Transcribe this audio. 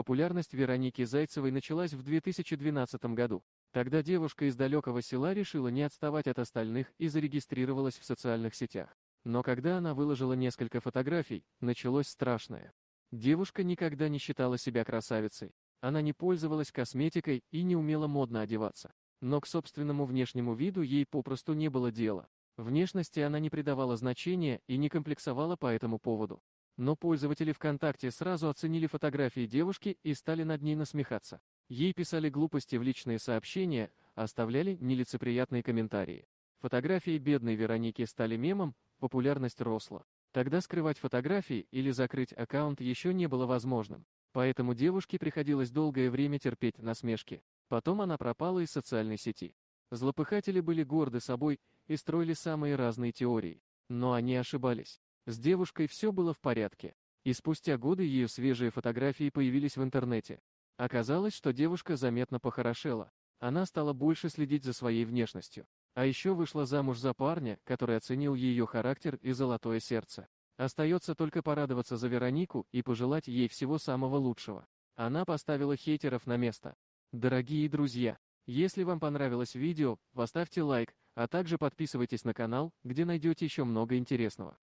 Популярность Вероники Зайцевой началась в 2012 году. Тогда девушка из далекого села решила не отставать от остальных и зарегистрировалась в социальных сетях. Но когда она выложила несколько фотографий, началось страшное. Девушка никогда не считала себя красавицей. Она не пользовалась косметикой и не умела модно одеваться. Но к собственному внешнему виду ей попросту не было дела. Внешности она не придавала значения и не комплексовала по этому поводу. Но пользователи ВКонтакте сразу оценили фотографии девушки и стали над ней насмехаться. Ей писали глупости в личные сообщения, оставляли нелицеприятные комментарии. Фотографии бедной Вероники стали мемом, популярность росла. Тогда скрывать фотографии или закрыть аккаунт еще не было возможным. Поэтому девушке приходилось долгое время терпеть насмешки. Потом она пропала из социальной сети. Злопыхатели были горды собой и строили самые разные теории. Но они ошибались. С девушкой все было в порядке. И спустя годы ее свежие фотографии появились в интернете. Оказалось, что девушка заметно похорошела. Она стала больше следить за своей внешностью. А еще вышла замуж за парня, который оценил ее характер и золотое сердце. Остается только порадоваться за Веронику и пожелать ей всего самого лучшего. Она поставила хейтеров на место. Дорогие друзья, если вам понравилось видео, поставьте лайк, а также подписывайтесь на канал, где найдете еще много интересного.